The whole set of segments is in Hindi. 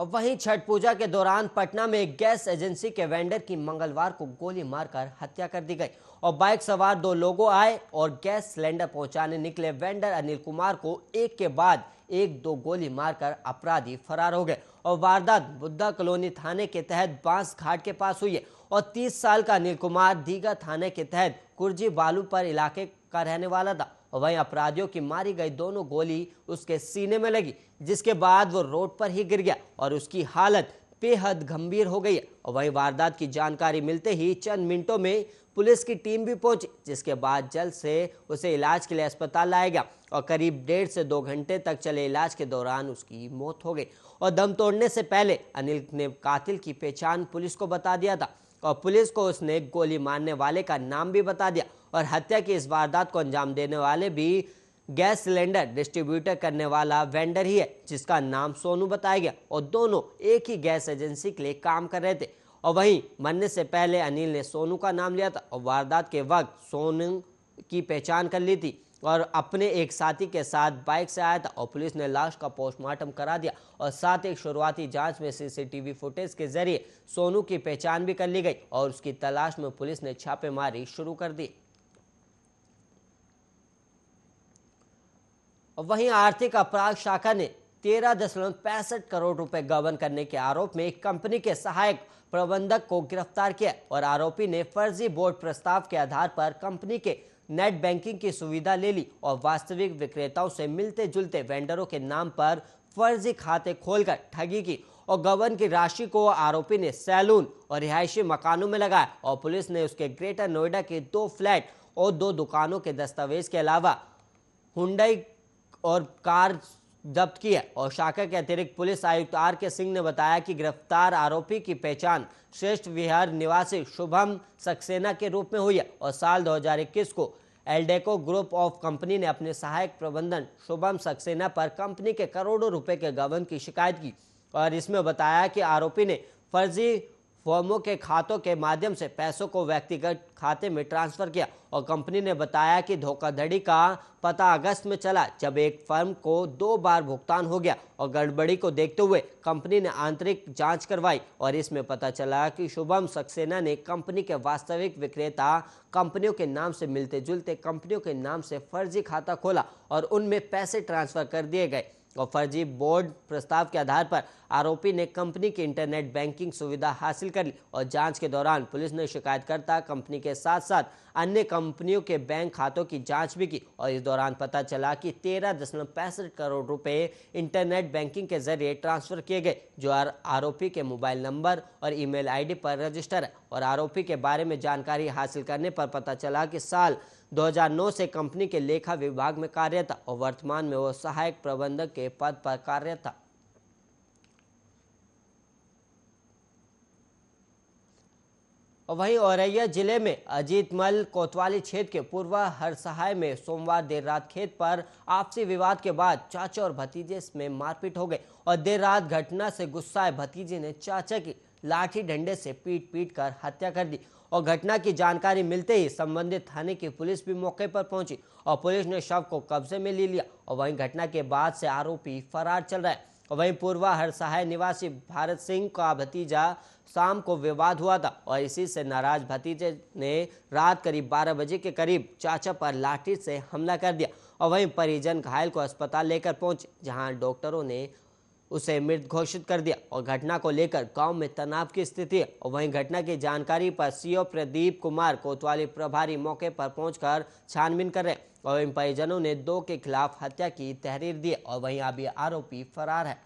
और वहीं छठ पूजा के दौरान पटना में एक गैस एजेंसी के वेंडर की मंगलवार को गोली मारकर हत्या कर दी गई और बाइक सवार दो लोगों आए और गैस सिलेंडर पहुंचाने निकले वेंडर अनिल कुमार को एक के बाद एक दो गोली मारकर अपराधी फरार हो गए और वारदात बुद्धा कॉलोनी थाने के तहत बांस घाट के पास हुई है और 30 साल का अनिल कुमार दीघा थाने के तहत कुर्जी बालू पर इलाके का रहने वाला था और वहीं अपराधियों की मारी गई दोनों गोली उसके सीने में लगी जिसके बाद वो रोड पर ही गिर गया और उसकी हालत बेहद गंभीर हो गई और वहीं वारदात की जानकारी मिलते ही चंद मिनटों में पुलिस की टीम भी पहुंची जिसके बाद जल्द से उसे इलाज के लिए अस्पताल लाया गया और करीब डेढ़ से दो घंटे तक चले इलाज के दौरान उसकी मौत हो गई और दम तोड़ने से पहले अनिल ने कातिल की पहचान पुलिस को बता दिया था और पुलिस को उसने गोली मारने वाले का नाम भी बता दिया और हत्या की इस वारदात को अंजाम देने वाले भी गैस सिलेंडर डिस्ट्रीब्यूटर करने वाला वेंडर ही है जिसका नाम सोनू बताया गया और दोनों एक ही गैस एजेंसी के लिए काम कर रहे थे और वहीं मरने से पहले अनिल ने सोनू का नाम लिया था और वारदात के वक्त सोनू की पहचान कर ली थी और अपने एक साथी के साथ बाइक से आया था और पुलिस ने लाश का पोस्टमार्टम करा दिया और साथ एक शुरुआती जांच में सीसीटीवी फुटेज के जरिए सोनू की पहचान भी कर ली गई और उसकी तलाश में पुलिस ने छापेमारी शुरू कर दी वहीं आर्थिक अपराध शाखा ने तेरह दशमलव पैंसठ करोड़ रुपए गबन करने के आरोप में एक कंपनी के सहायक प्रबंधक को गिरफ्तार किया और आरोपी ने फर्जी बोर्ड प्रस्ताव के आधार पर कंपनी के नेट बैंकिंग की सुविधा ले ली और वास्तविक विक्रेताओं से मिलते जुलते वेंडरों के नाम पर फर्जी खाते खोलकर ठगी की और गबन की राशि को आरोपी ने सैलून और रिहायशी मकानों में लगाया और पुलिस ने उसके ग्रेटर नोएडा के दो फ्लैट और दो दुकानों के दस्तावेज के अलावा हुडई और कार जब्त की है और शाखा के अतिरिक्त पुलिस आयुक्त आर के सिंह ने बताया कि गिरफ्तार आरोपी की पहचान श्रेष्ठ विहार निवासी शुभम सक्सेना के रूप में हुई है और साल 2021 को एल्डेको ग्रुप ऑफ कंपनी ने अपने सहायक प्रबंधन शुभम सक्सेना पर कंपनी के करोड़ों रुपए के गबन की शिकायत की और इसमें बताया कि आरोपी ने फर्जी फॉर्मों के खातों के माध्यम से पैसों को व्यक्तिगत खाते में ट्रांसफर किया और कंपनी ने बताया कि धोखाधड़ी का पता अगस्त में चला जब एक फर्म को दो बार भुगतान हो गया और गड़बड़ी को देखते हुए कंपनी ने आंतरिक जांच करवाई और इसमें पता चला कि शुभम सक्सेना ने कंपनी के वास्तविक विक्रेता कंपनियों के नाम से मिलते जुलते कंपनियों के नाम से फर्जी खाता खोला और उनमें पैसे ट्रांसफर कर दिए गए और फर्जी बोर्ड प्रस्ताव के आधार पर आरोपी ने कंपनी की इंटरनेट बैंकिंग सुविधा हासिल कर ली और जांच के दौरान पुलिस ने शिकायतकर्ता कंपनी के साथ साथ अन्य कंपनियों के बैंक खातों की जांच भी की और इस दौरान पता चला कि तेरह दशमलव पैंसठ करोड़ रुपए इंटरनेट बैंकिंग के जरिए ट्रांसफर किए गए जो आरोपी के मोबाइल नंबर और ईमेल आईडी पर रजिस्टर है और आरोपी के बारे में जानकारी हासिल करने पर पता चला कि साल 2009 से कंपनी के लेखा विभाग में कार्यरत और वर्तमान में वो सहायक प्रबंधक के पद पर कार्य और वहीं औरैया जिले में अजीत मल कोतवाली क्षेत्र के पूर्व हरसहाय में सोमवार देर रात खेत पर आपसी विवाद के बाद चाचा और भतीजे में मारपीट हो गई और देर रात घटना से गुस्साए भतीजे ने चाचा की लाठी डंडे से पीट पीट कर हत्या कर दी और घटना की जानकारी मिलते ही संबंधित थाने की पुलिस भी मौके पर पहुंची और पुलिस ने शव को कब्जे में ले लिया और वहीं घटना के बाद से आरोपी फरार चल रहा है और वहीं पूर्वा हरसहाय निवासी भारत सिंह का भतीजा शाम को विवाद हुआ था और इसी से नाराज भतीजे ने रात करीब बारह बजे के करीब चाचा पर लाठी से हमला कर दिया और वहीं परिजन घायल को अस्पताल लेकर पहुंचे जहां डॉक्टरों ने उसे मृत घोषित कर दिया और घटना को लेकर गांव में तनाव की स्थिति और वहीं घटना की जानकारी पर सीओ प्रदीप कुमार कोतवाली प्रभारी मौके पर पहुंचकर छानबीन कर रहे और इन परिजनों ने दो के खिलाफ हत्या की तहरीर दी और वहीं अभी आरोपी फरार है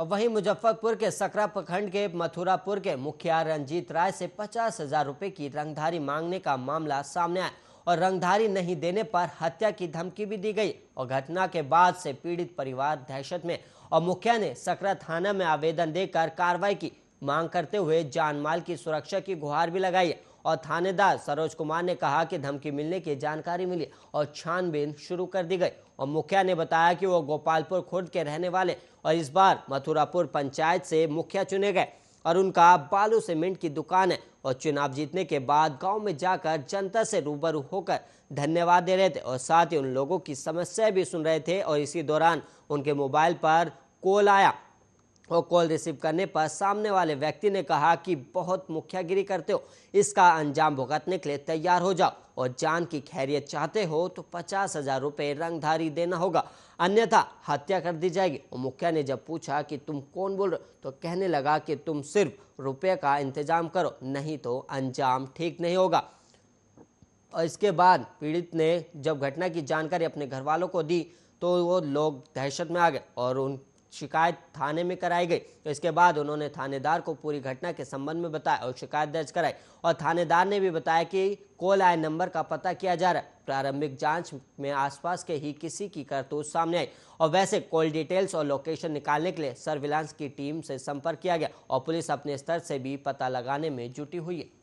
और वहीं मुजफ्फरपुर के सकरा प्रखंड के मथुरापुर के मुखिया रंजीत राय से पचास हजार रुपए की रंगधारी मांगने का मामला सामने आया और रंगधारी नहीं देने पर हत्या की धमकी भी दी गई और घटना के बाद से पीड़ित परिवार दहशत में और मुखिया ने सकरा थाना में आवेदन देकर कार्रवाई की मांग करते हुए जानमाल की सुरक्षा की गुहार भी लगाई और थानेदार सरोज कुमार ने कहा कि धमकी मिलने की जानकारी मिली और छानबीन शुरू कर दी गई और मुखिया ने बताया कि वो गोपालपुर खुर्द के रहने वाले और इस बार मथुरापुर पंचायत से मुखिया चुने गए और उनका बालू सीमेंट की दुकान है और चुनाव जीतने के बाद गांव में जाकर जनता से रूबरू होकर धन्यवाद दे रहे थे और साथ ही उन लोगों की समस्याएं भी सुन रहे थे और इसी दौरान उनके मोबाइल पर कॉल आया और कॉल रिसीव करने पर सामने वाले व्यक्ति ने कहा कि बहुत मुख्यागिरी करते हो इसका अंजाम भुगतने के लिए तैयार हो जाओ और जान की खैरियत चाहते हो तो पचास हजार रुपये रंगधारी देना होगा अन्यथा हत्या कर दी जाएगी और मुखिया ने जब पूछा कि तुम कौन बोल रहे तो कहने लगा कि तुम सिर्फ रुपये का इंतजाम करो नहीं तो अंजाम ठीक नहीं होगा और इसके बाद पीड़ित ने जब घटना की जानकारी अपने घर वालों को दी तो वो लोग दहशत में आ गए और उन शिकायत थाने में कराई गई तो इसके बाद उन्होंने थानेदार को पूरी घटना के संबंध में बताया और शिकायत दर्ज कराई और थानेदार ने भी बताया कि कॉल आए नंबर का पता किया जा रहा है प्रारंभिक जांच में आसपास के ही किसी की करतूत सामने आई और वैसे कॉल डिटेल्स और लोकेशन निकालने के लिए सर्विलांस की टीम से संपर्क किया गया और पुलिस अपने स्तर से भी पता लगाने में जुटी हुई है